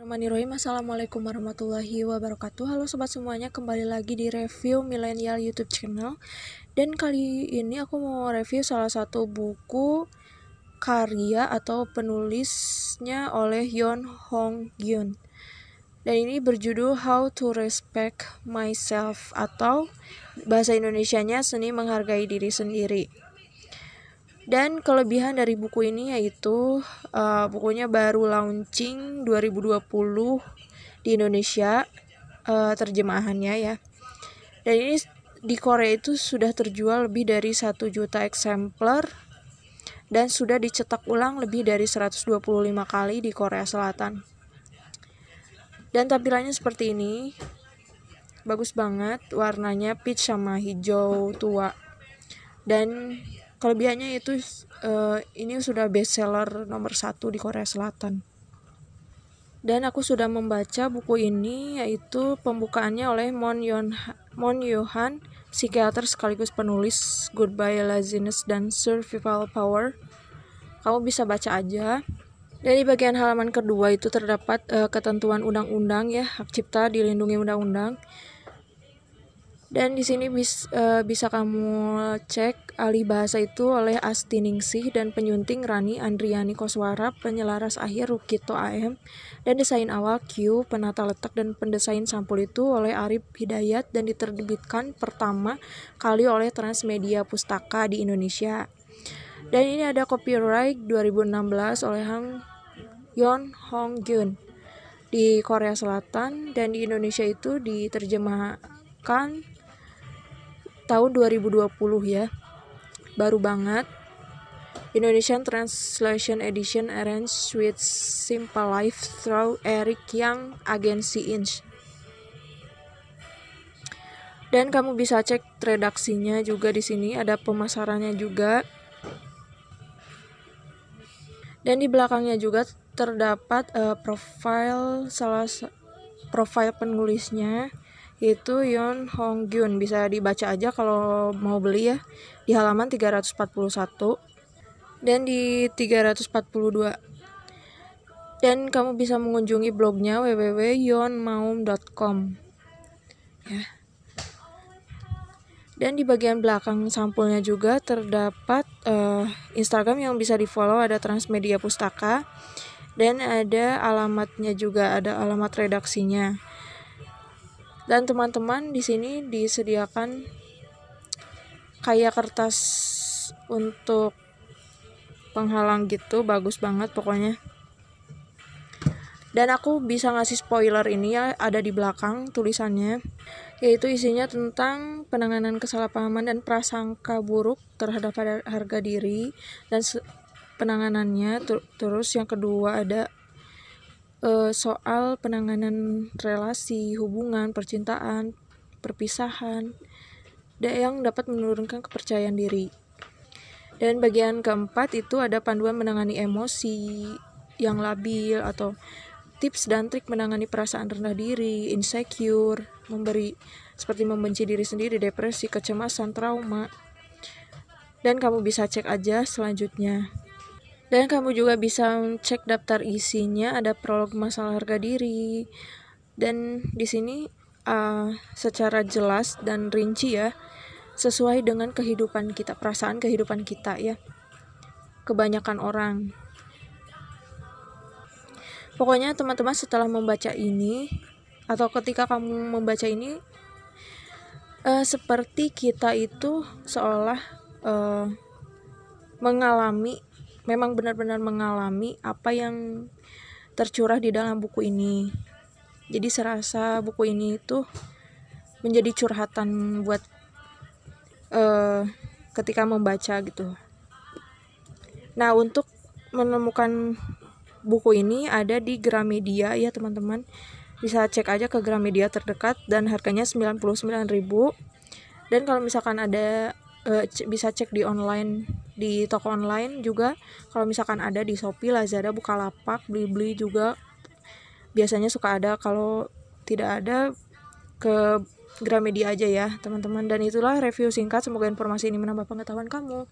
Bismillahirrahmanirrahim Assalamualaikum warahmatullahi wabarakatuh Halo sobat semuanya kembali lagi di review milenial youtube channel Dan kali ini aku mau review salah satu buku karya atau penulisnya oleh Yon Hong Yun Dan ini berjudul How to Respect Myself atau bahasa Indonesianya seni menghargai diri sendiri dan kelebihan dari buku ini yaitu uh, bukunya baru launching 2020 di Indonesia uh, terjemahannya ya. Dan ini di Korea itu sudah terjual lebih dari 1 juta eksemplar dan sudah dicetak ulang lebih dari 125 kali di Korea Selatan. Dan tampilannya seperti ini. Bagus banget, warnanya peach sama hijau tua. Dan kelebihannya itu uh, ini sudah bestseller nomor satu di Korea Selatan dan aku sudah membaca buku ini yaitu pembukaannya oleh Mon, Yon, Mon Yohan psikiater sekaligus penulis Goodbye Laziness dan Survival Power kamu bisa baca aja dari bagian halaman kedua itu terdapat uh, ketentuan undang-undang ya hak cipta dilindungi undang-undang dan di sini bis, e, bisa kamu cek alih bahasa itu oleh Asti Ningsih dan penyunting Rani Andriani Koswara, penyelaras akhir Rukito AM, dan desain awal Q, penata letak dan pendesain sampul itu oleh Arif Hidayat dan diterbitkan pertama kali oleh Transmedia Pustaka di Indonesia. Dan ini ada copyright 2016 oleh Hang Yon Hong Jun di Korea Selatan dan di Indonesia itu diterjemahkan tahun 2020 ya baru banget Indonesian Translation Edition arranged with Simple Life through Eric Yang agency Inch dan kamu bisa cek redaksinya juga di sini ada pemasarannya juga dan di belakangnya juga terdapat uh, profil salah profil penulisnya itu Yoon Hong bisa dibaca aja kalau mau beli ya di halaman 341 dan di 342 dan kamu bisa mengunjungi blognya www.yonmaum.com ya dan di bagian belakang sampulnya juga terdapat uh, Instagram yang bisa di follow ada Transmedia Pustaka dan ada alamatnya juga ada alamat redaksinya dan teman-teman di sini disediakan kayak kertas untuk penghalang gitu, bagus banget pokoknya. Dan aku bisa ngasih spoiler ini ya, ada di belakang tulisannya, yaitu isinya tentang penanganan kesalahpahaman dan prasangka buruk terhadap harga diri dan penanganannya. terus yang kedua ada uh, soal penanganan relasi, hubungan, percintaan, perpisahan, yang dapat menurunkan kepercayaan diri. Dan bagian keempat itu ada panduan menangani emosi yang labil atau tips dan trik menangani perasaan rendah diri, insecure, memberi seperti membenci diri sendiri, depresi, kecemasan, trauma. Dan kamu bisa cek aja selanjutnya. Dan kamu juga bisa cek daftar isinya, ada prolog masalah harga diri. Dan di sini uh, secara jelas dan rinci ya, sesuai dengan kehidupan kita, perasaan kehidupan kita ya. Kebanyakan orang. Pokoknya teman-teman setelah membaca ini atau ketika kamu membaca ini uh, seperti kita itu seolah uh, mengalami memang benar-benar mengalami apa yang tercurah di dalam buku ini. Jadi serasa buku ini itu menjadi curhatan buat uh, ketika membaca gitu. Nah, untuk menemukan buku ini ada di Gramedia ya, teman-teman. Bisa cek aja ke Gramedia terdekat dan harganya 99.000. Dan kalau misalkan ada uh, bisa cek di online di toko online juga kalau misalkan ada di Shopee, Lazada, Bukalapak, Blibli juga biasanya suka ada kalau tidak ada ke Gramedia aja ya teman-teman dan itulah review singkat semoga informasi ini menambah pengetahuan kamu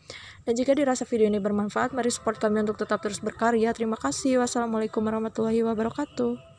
dan jika dirasa video ini bermanfaat mari support kami untuk tetap terus berkarya terima kasih wassalamualaikum warahmatullahi wabarakatuh